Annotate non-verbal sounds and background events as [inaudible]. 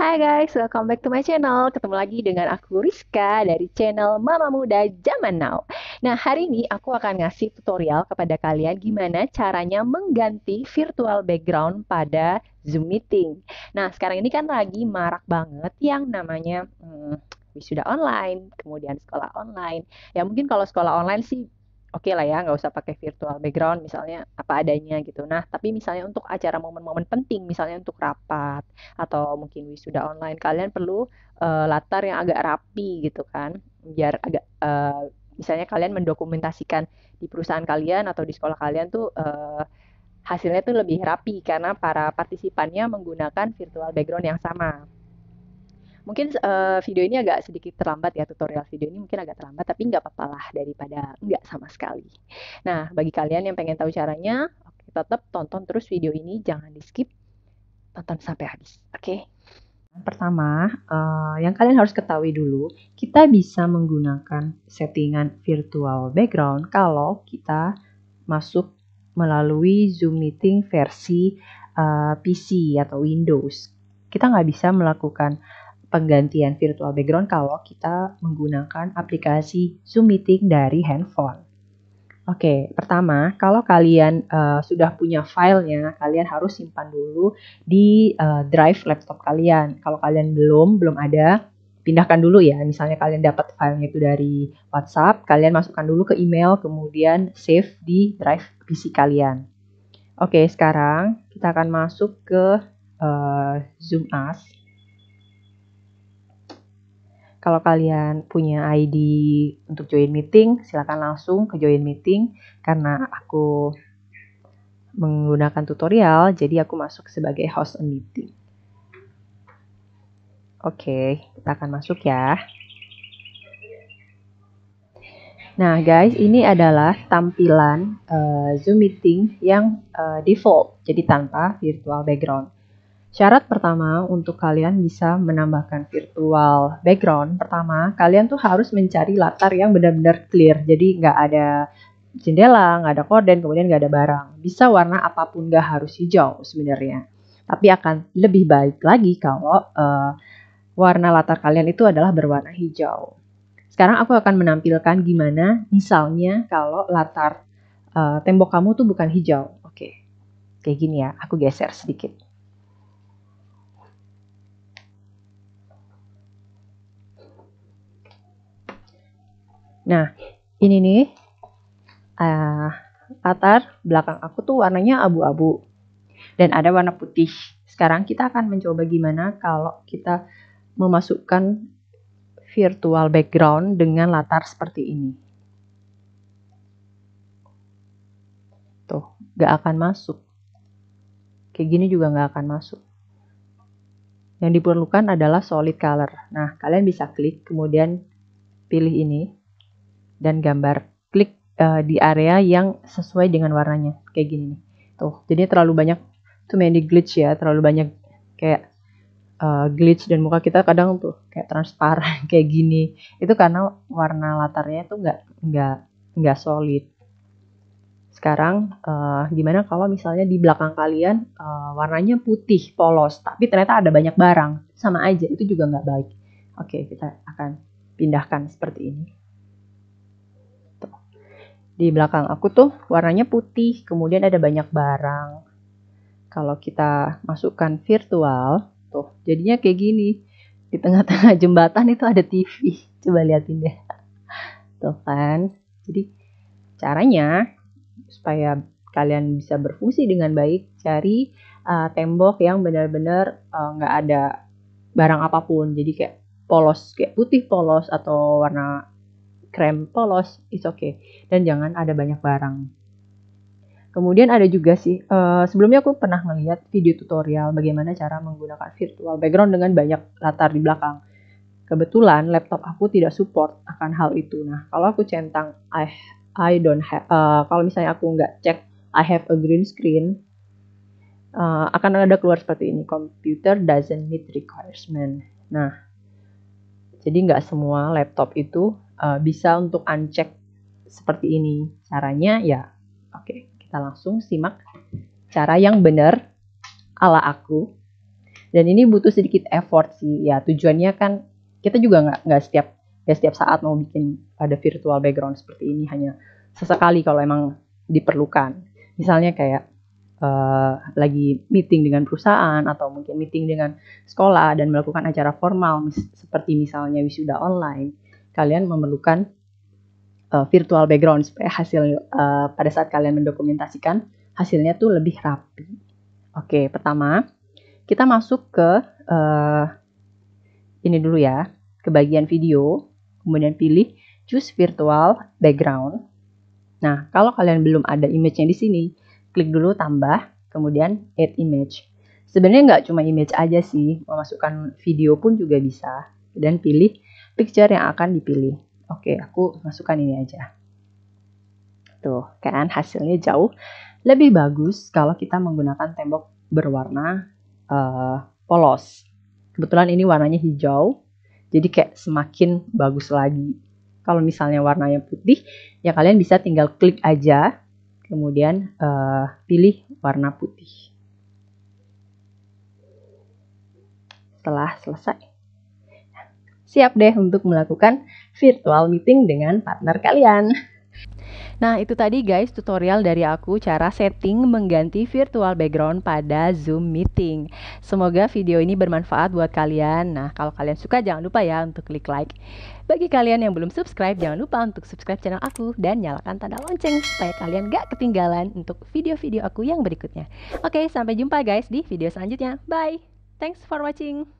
Hai guys, welcome back to my channel. Ketemu lagi dengan aku Rizka dari channel Mama Muda Zaman Now. Nah, hari ini aku akan ngasih tutorial kepada kalian gimana caranya mengganti virtual background pada Zoom meeting. Nah, sekarang ini kan lagi marak banget yang namanya hmm, wisuda online, kemudian sekolah online. Ya mungkin kalau sekolah online sih oke okay lah ya nggak usah pakai virtual background misalnya apa adanya gitu nah tapi misalnya untuk acara momen-momen penting misalnya untuk rapat atau mungkin wisuda online kalian perlu uh, latar yang agak rapi gitu kan biar agak uh, misalnya kalian mendokumentasikan di perusahaan kalian atau di sekolah kalian tuh uh, hasilnya tuh lebih rapi karena para partisipannya menggunakan virtual background yang sama mungkin uh, video ini agak sedikit terlambat ya tutorial video ini mungkin agak terlambat tapi nggak apa-apa lah daripada nggak sama sekali. Nah bagi kalian yang pengen tahu caranya, oke, tetap tonton terus video ini jangan di skip, tonton sampai habis, oke? Okay? Pertama, uh, yang kalian harus ketahui dulu, kita bisa menggunakan settingan virtual background kalau kita masuk melalui Zoom meeting versi uh, eh, PC atau Windows. Kita nggak bisa melakukan penggantian virtual background kalau kita menggunakan aplikasi Zoom Meeting dari handphone. Oke, pertama, kalau kalian uh, sudah punya filenya, kalian harus simpan dulu di uh, drive laptop kalian. Kalau kalian belum, belum ada, pindahkan dulu ya. Misalnya kalian dapat filenya itu dari WhatsApp, kalian masukkan dulu ke email, kemudian save di drive PC kalian. Oke, sekarang kita akan masuk ke uh, Zoom As. Kalau kalian punya ID untuk join meeting, silakan langsung ke join meeting karena aku menggunakan tutorial, jadi aku masuk sebagai host a meeting. Oke, kita akan masuk ya. Nah, guys, ini adalah tampilan uh, Zoom meeting yang uh, default, jadi tanpa virtual background. Syarat pertama untuk kalian bisa menambahkan virtual background, pertama kalian tuh harus mencari latar yang benar-benar clear. Jadi nggak ada jendela, nggak ada korden, kemudian nggak ada barang. Bisa warna apapun, nggak harus hijau sebenarnya. Tapi akan lebih baik lagi kalau uh, warna latar kalian itu adalah berwarna hijau. Sekarang aku akan menampilkan gimana misalnya kalau latar uh, tembok kamu tuh bukan hijau. Oke, kayak gini ya, aku geser sedikit. Nah, ini nih uh, latar belakang aku tuh warnanya abu-abu dan ada warna putih. Sekarang kita akan mencoba gimana kalau kita memasukkan virtual background dengan latar seperti ini. Tuh, gak akan masuk. Kayak gini juga gak akan masuk. Yang diperlukan adalah solid color. Nah, kalian bisa klik, kemudian pilih ini, dan gambar klik uh, di area yang sesuai dengan warnanya kayak gini nih tuh jadi terlalu banyak tuh many glitch ya terlalu banyak kayak uh, glitch dan muka kita kadang tuh kayak transparan [laughs] kayak gini itu karena warna latarnya tuh nggak nggak nggak solid sekarang uh, gimana kalau misalnya di belakang kalian uh, warnanya putih polos tapi ternyata ada banyak barang sama aja itu juga nggak baik oke kita akan pindahkan seperti ini di belakang aku tuh warnanya putih, kemudian ada banyak barang. Kalau kita masukkan virtual, tuh jadinya kayak gini. Di tengah-tengah jembatan itu ada TV. [laughs] Coba liatin deh. Tuh kan. Jadi caranya supaya kalian bisa berfungsi dengan baik, cari uh, tembok yang benar-benar eh, nggak uh, ada barang apapun. Jadi kayak polos, kayak putih polos atau warna krem polos, it's okay. Dan jangan ada banyak barang. Kemudian ada juga sih, uh, sebelumnya aku pernah ngeliat video tutorial bagaimana cara menggunakan virtual background dengan banyak latar di belakang. Kebetulan laptop aku tidak support akan hal itu. Nah, kalau aku centang I, I don't have, uh, kalau misalnya aku nggak cek I have a green screen, uh, akan ada keluar seperti ini. Computer doesn't meet requirement. Nah, jadi nggak semua laptop itu uh, bisa untuk uncheck seperti ini. Caranya ya, oke, okay, kita langsung simak cara yang benar ala aku. Dan ini butuh sedikit effort sih. Ya, tujuannya kan kita juga nggak nggak setiap ya setiap saat mau bikin ada virtual background seperti ini hanya sesekali kalau emang diperlukan. Misalnya kayak uh, lagi meeting dengan perusahaan atau mungkin meeting dengan sekolah dan melakukan acara formal seperti misalnya wisuda online kalian memerlukan uh, virtual background supaya hasil uh, pada saat kalian mendokumentasikan hasilnya tuh lebih rapi. Oke, pertama kita masuk ke uh, ini dulu ya, ke bagian video, kemudian pilih choose virtual background. Nah, kalau kalian belum ada image-nya di sini, klik dulu tambah, kemudian add image. Sebenarnya nggak cuma image aja sih, memasukkan video pun juga bisa. Dan pilih picture yang akan dipilih. Oke, aku masukkan ini aja. Tuh, kan hasilnya jauh lebih bagus kalau kita menggunakan tembok berwarna uh, polos. Kebetulan ini warnanya hijau, jadi kayak semakin bagus lagi. Kalau misalnya warnanya putih, ya kalian bisa tinggal klik aja, kemudian uh, pilih warna putih. Setelah selesai, siap deh untuk melakukan virtual meeting dengan partner kalian. Nah, itu tadi guys tutorial dari aku cara setting mengganti virtual background pada Zoom meeting. Semoga video ini bermanfaat buat kalian. Nah, kalau kalian suka jangan lupa ya untuk klik like. Bagi kalian yang belum subscribe, jangan lupa untuk subscribe channel aku dan nyalakan tanda lonceng supaya kalian gak ketinggalan untuk video-video aku yang berikutnya. Oke, sampai jumpa guys di video selanjutnya. Bye! Thanks for watching!